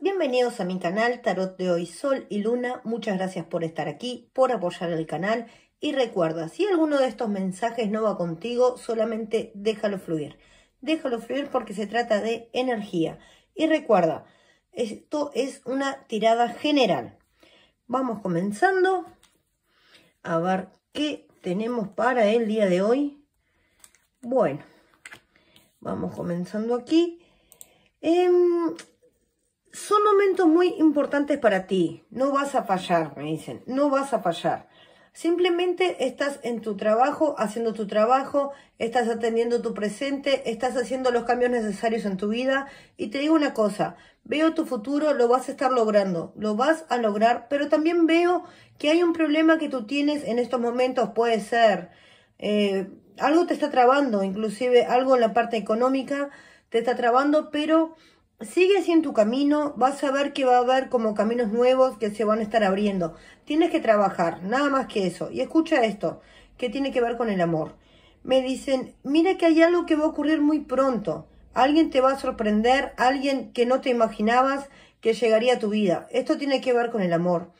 bienvenidos a mi canal Tarot de hoy Sol y Luna. Muchas gracias por estar aquí, por apoyar el canal y recuerda, si alguno de estos mensajes no va contigo, solamente déjalo fluir. Déjalo fluir porque se trata de energía. Y recuerda, esto es una tirada general. Vamos comenzando a ver qué tenemos para el día de hoy. Bueno, vamos comenzando aquí. Em, son momentos muy importantes para ti, no vas a fallar, me dicen, no vas a fallar. Simplemente estás en tu trabajo, haciendo tu trabajo, estás atendiendo tu presente, estás haciendo los cambios necesarios en tu vida. Y te digo una cosa, veo tu futuro, lo vas a estar logrando, lo vas a lograr, pero también veo que hay un problema que tú tienes en estos momentos, puede ser, eh, algo te está trabando, inclusive algo en la parte económica te está trabando, pero Sigue así en tu camino, vas a ver que va a haber como caminos nuevos que se van a estar abriendo. Tienes que trabajar, nada más que eso. Y escucha esto, que tiene que ver con el amor. Me dicen, mira que hay algo que va a ocurrir muy pronto. Alguien te va a sorprender, alguien que no te imaginabas que llegaría a tu vida. Esto tiene que ver con el amor.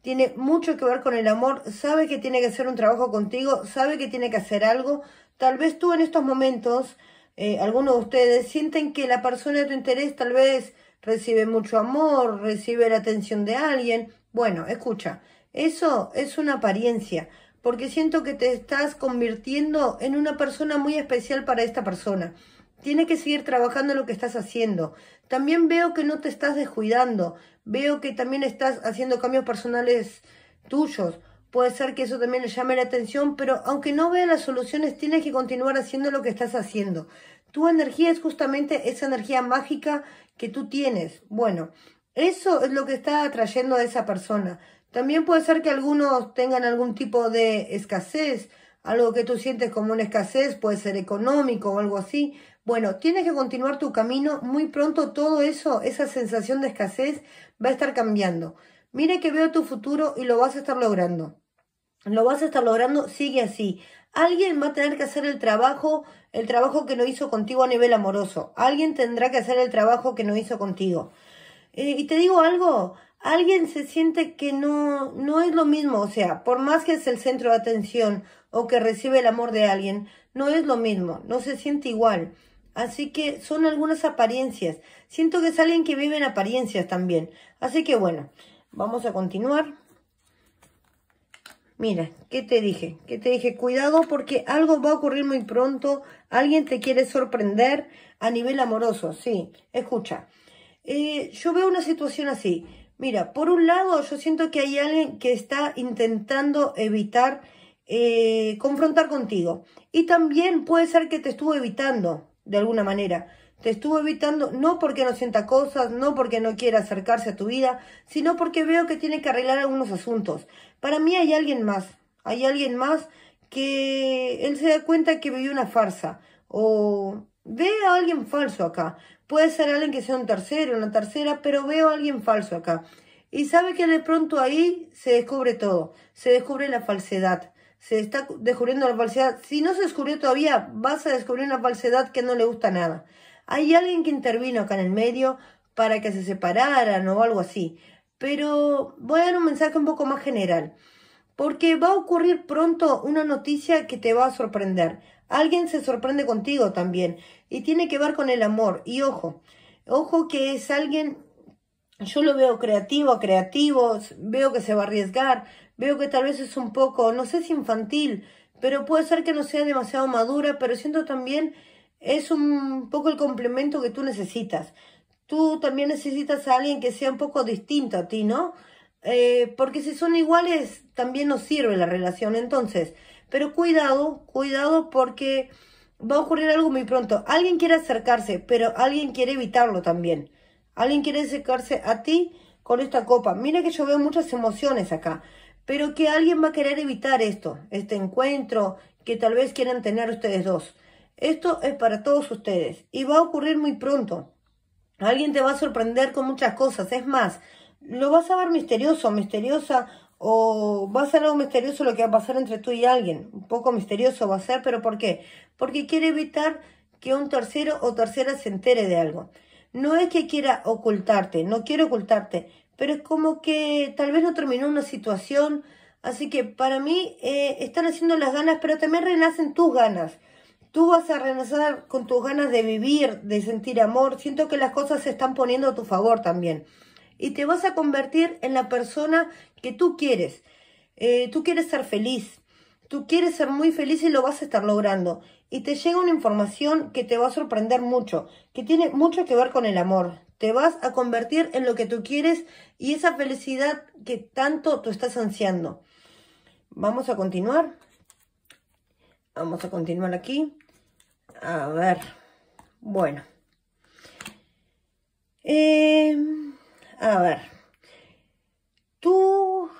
Tiene mucho que ver con el amor, sabe que tiene que hacer un trabajo contigo, sabe que tiene que hacer algo. Tal vez tú en estos momentos eh, algunos de ustedes sienten que la persona de tu interés tal vez recibe mucho amor, recibe la atención de alguien. Bueno, escucha, eso es una apariencia, porque siento que te estás convirtiendo en una persona muy especial para esta persona. Tienes que seguir trabajando lo que estás haciendo. También veo que no te estás descuidando. Veo que también estás haciendo cambios personales tuyos. Puede ser que eso también le llame la atención, pero aunque no vea las soluciones, tienes que continuar haciendo lo que estás haciendo. Tu energía es justamente esa energía mágica que tú tienes. Bueno, eso es lo que está atrayendo a esa persona. También puede ser que algunos tengan algún tipo de escasez, algo que tú sientes como una escasez, puede ser económico o algo así. Bueno, tienes que continuar tu camino. Muy pronto todo eso, esa sensación de escasez, va a estar cambiando. Mira que veo tu futuro y lo vas a estar logrando. Lo vas a estar logrando, sigue así. Alguien va a tener que hacer el trabajo, el trabajo que no hizo contigo a nivel amoroso. Alguien tendrá que hacer el trabajo que no hizo contigo. Eh, y te digo algo, alguien se siente que no, no es lo mismo, o sea, por más que es el centro de atención o que recibe el amor de alguien, no es lo mismo, no se siente igual. Así que son algunas apariencias. Siento que es alguien que vive en apariencias también. Así que bueno, vamos a continuar. Mira, ¿qué te dije? ¿Qué te dije? Cuidado porque algo va a ocurrir muy pronto. Alguien te quiere sorprender a nivel amoroso. Sí, escucha. Eh, yo veo una situación así. Mira, por un lado yo siento que hay alguien que está intentando evitar eh, confrontar contigo. Y también puede ser que te estuvo evitando de alguna manera. Te estuvo evitando no porque no sienta cosas, no porque no quiera acercarse a tu vida, sino porque veo que tiene que arreglar algunos asuntos. Para mí hay alguien más, hay alguien más que él se da cuenta que vivió una farsa o ve a alguien falso acá. Puede ser alguien que sea un tercero, una tercera, pero veo a alguien falso acá. Y sabe que de pronto ahí se descubre todo, se descubre la falsedad, se está descubriendo la falsedad. Si no se descubrió todavía, vas a descubrir una falsedad que no le gusta nada. Hay alguien que intervino acá en el medio para que se separaran o algo así pero voy a dar un mensaje un poco más general, porque va a ocurrir pronto una noticia que te va a sorprender. Alguien se sorprende contigo también y tiene que ver con el amor. Y ojo, ojo que es alguien, yo lo veo creativo, creativo, veo que se va a arriesgar, veo que tal vez es un poco, no sé si infantil, pero puede ser que no sea demasiado madura, pero siento también es un poco el complemento que tú necesitas tú también necesitas a alguien que sea un poco distinto a ti, ¿no? Eh, porque si son iguales, también nos sirve la relación. Entonces, pero cuidado, cuidado porque va a ocurrir algo muy pronto. Alguien quiere acercarse, pero alguien quiere evitarlo también. Alguien quiere acercarse a ti con esta copa. Mira que yo veo muchas emociones acá, pero que alguien va a querer evitar esto, este encuentro que tal vez quieran tener ustedes dos. Esto es para todos ustedes y va a ocurrir muy pronto. Alguien te va a sorprender con muchas cosas. Es más, lo vas a ver misterioso, misteriosa, o va a ser algo misterioso lo que va a pasar entre tú y alguien. Un poco misterioso va a ser, pero ¿por qué? Porque quiere evitar que un tercero o tercera se entere de algo. No es que quiera ocultarte, no quiere ocultarte, pero es como que tal vez no terminó una situación. Así que para mí eh, están haciendo las ganas, pero también renacen tus ganas. Tú vas a renacer con tus ganas de vivir, de sentir amor. Siento que las cosas se están poniendo a tu favor también. Y te vas a convertir en la persona que tú quieres. Eh, tú quieres ser feliz. Tú quieres ser muy feliz y lo vas a estar logrando. Y te llega una información que te va a sorprender mucho, que tiene mucho que ver con el amor. Te vas a convertir en lo que tú quieres y esa felicidad que tanto tú estás ansiando. Vamos a continuar. Vamos a continuar aquí. A ver. Bueno. Eh, a ver. Tú,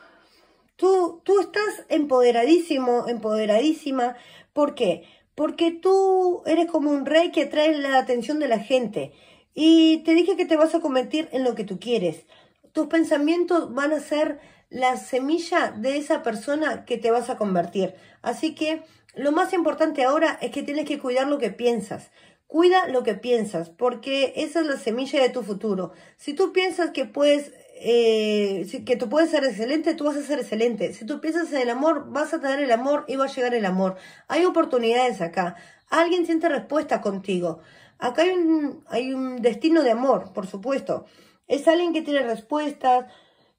tú, tú estás empoderadísimo, empoderadísima. ¿Por qué? Porque tú eres como un rey que atrae la atención de la gente. Y te dije que te vas a convertir en lo que tú quieres. Tus pensamientos van a ser la semilla de esa persona que te vas a convertir. Así que lo más importante ahora es que tienes que cuidar lo que piensas. Cuida lo que piensas, porque esa es la semilla de tu futuro. Si tú piensas que puedes, eh, que tú puedes ser excelente, tú vas a ser excelente. Si tú piensas en el amor, vas a tener el amor y va a llegar el amor. Hay oportunidades acá. Alguien siente respuesta contigo. Acá hay un, hay un destino de amor, por supuesto. Es alguien que tiene respuestas.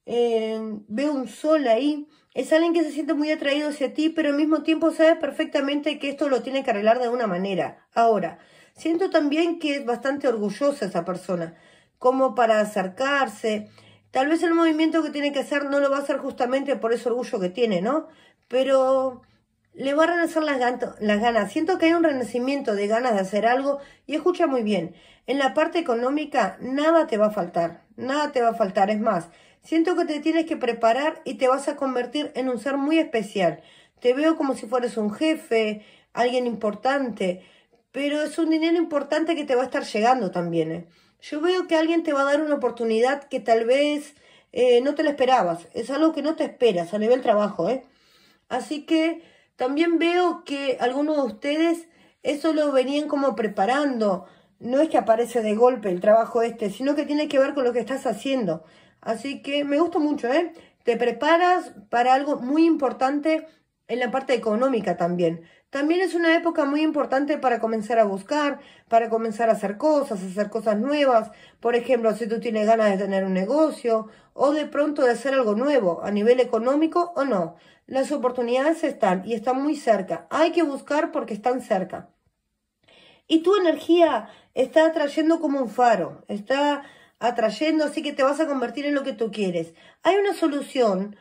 Eh, ve un sol ahí es alguien que se siente muy atraído hacia ti, pero al mismo tiempo sabes perfectamente que esto lo tiene que arreglar de una manera. Ahora, siento también que es bastante orgullosa esa persona, como para acercarse. Tal vez el movimiento que tiene que hacer no lo va a hacer justamente por ese orgullo que tiene, ¿no? Pero le va a renacer las, las ganas. Siento que hay un renacimiento de ganas de hacer algo y escucha muy bien. En la parte económica, nada te va a faltar, nada te va a faltar. Es más, Siento que te tienes que preparar y te vas a convertir en un ser muy especial. Te veo como si fueras un jefe, alguien importante, pero es un dinero importante que te va a estar llegando también. ¿eh? Yo veo que alguien te va a dar una oportunidad que tal vez eh, no te la esperabas. Es algo que no te esperas a nivel trabajo. ¿eh? Así que también veo que algunos de ustedes eso lo venían como preparando. No es que aparece de golpe el trabajo este, sino que tiene que ver con lo que estás haciendo. Así que me gusta mucho, ¿eh? Te preparas para algo muy importante en la parte económica también. También es una época muy importante para comenzar a buscar, para comenzar a hacer cosas, hacer cosas nuevas. Por ejemplo, si tú tienes ganas de tener un negocio o de pronto de hacer algo nuevo a nivel económico o no. Las oportunidades están y están muy cerca. Hay que buscar porque están cerca. Y tu energía está atrayendo como un faro, está atrayendo, así que te vas a convertir en lo que tú quieres. Hay una solución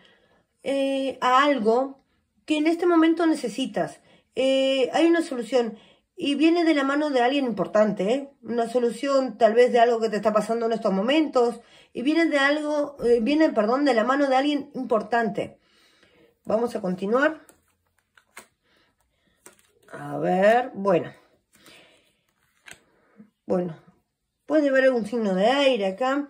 eh, a algo que en este momento necesitas. Eh, hay una solución y viene de la mano de alguien importante, ¿eh? una solución tal vez de algo que te está pasando en estos momentos y viene de algo, viene, perdón, de la mano de alguien importante. Vamos a continuar. A ver, bueno. Bueno, puede haber algún signo de aire acá.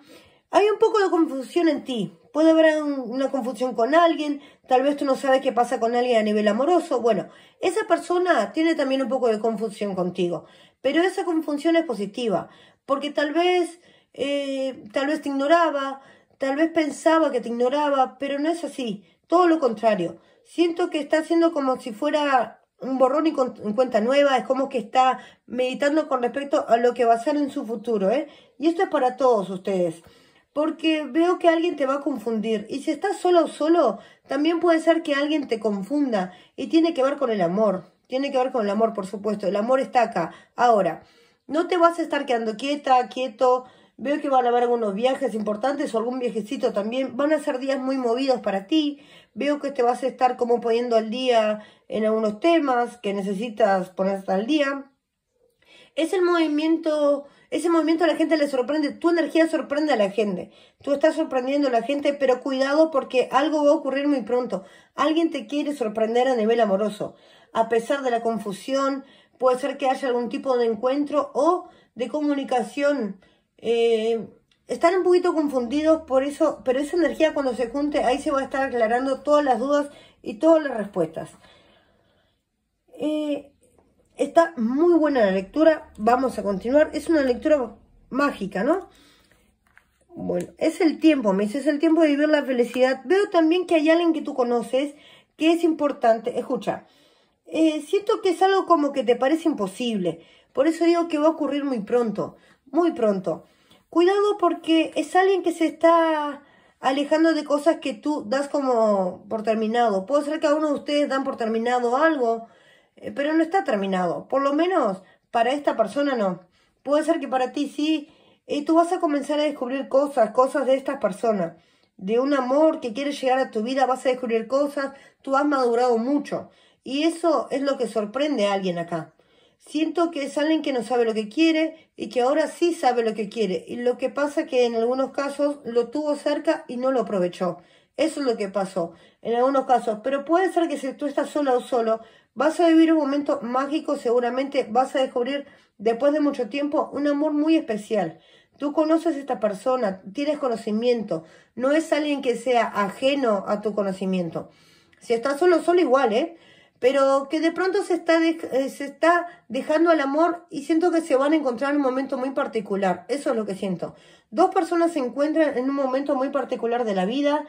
Hay un poco de confusión en ti. Puede haber una confusión con alguien. Tal vez tú no sabes qué pasa con alguien a nivel amoroso. Bueno, esa persona tiene también un poco de confusión contigo. Pero esa confusión es positiva. Porque tal vez, eh, tal vez te ignoraba. Tal vez pensaba que te ignoraba. Pero no es así. Todo lo contrario. Siento que está haciendo como si fuera un borrón y en cuenta nueva, es como que está meditando con respecto a lo que va a ser en su futuro, ¿eh? Y esto es para todos ustedes, porque veo que alguien te va a confundir, y si estás solo o solo, también puede ser que alguien te confunda, y tiene que ver con el amor, tiene que ver con el amor, por supuesto, el amor está acá. Ahora, no te vas a estar quedando quieta, quieto, Veo que van a haber algunos viajes importantes o algún viajecito también. Van a ser días muy movidos para ti. Veo que te vas a estar como poniendo al día en algunos temas que necesitas ponerte al día. Es el movimiento, ese movimiento a la gente le sorprende. Tu energía sorprende a la gente. Tú estás sorprendiendo a la gente, pero cuidado porque algo va a ocurrir muy pronto. Alguien te quiere sorprender a nivel amoroso. A pesar de la confusión, puede ser que haya algún tipo de encuentro o de comunicación eh, están un poquito confundidos por eso, pero esa energía cuando se junte, ahí se va a estar aclarando todas las dudas y todas las respuestas. Eh, está muy buena la lectura, vamos a continuar. Es una lectura mágica, ¿no? Bueno, es el tiempo, me dice, es el tiempo de vivir la felicidad. Veo también que hay alguien que tú conoces que es importante. Escucha, eh, siento que es algo como que te parece imposible. Por eso digo que va a ocurrir muy pronto muy pronto. Cuidado porque es alguien que se está alejando de cosas que tú das como por terminado. Puede ser que a uno de ustedes dan por terminado algo, eh, pero no está terminado. Por lo menos para esta persona no. Puede ser que para ti sí. Y eh, tú vas a comenzar a descubrir cosas, cosas de esta persona, De un amor que quiere llegar a tu vida, vas a descubrir cosas. Tú has madurado mucho. Y eso es lo que sorprende a alguien acá. Siento que es alguien que no sabe lo que quiere y que ahora sí sabe lo que quiere. Y lo que pasa que en algunos casos lo tuvo cerca y no lo aprovechó. Eso es lo que pasó en algunos casos. Pero puede ser que si tú estás sola o solo, vas a vivir un momento mágico seguramente. Vas a descubrir después de mucho tiempo un amor muy especial. Tú conoces a esta persona, tienes conocimiento. No es alguien que sea ajeno a tu conocimiento. Si estás solo o solo, igual, ¿eh? pero que de pronto se está, eh, se está dejando al amor y siento que se van a encontrar en un momento muy particular. Eso es lo que siento. Dos personas se encuentran en un momento muy particular de la vida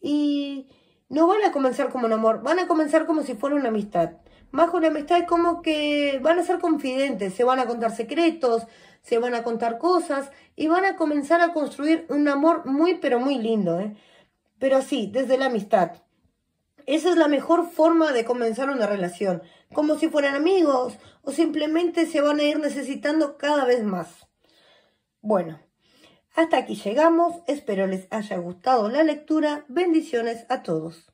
y no van a comenzar como un amor, van a comenzar como si fuera una amistad. Más que una amistad es como que van a ser confidentes, se van a contar secretos, se van a contar cosas y van a comenzar a construir un amor muy pero muy lindo, ¿eh? Pero sí, desde la amistad. Esa es la mejor forma de comenzar una relación, como si fueran amigos o simplemente se van a ir necesitando cada vez más. Bueno, hasta aquí llegamos, espero les haya gustado la lectura, bendiciones a todos.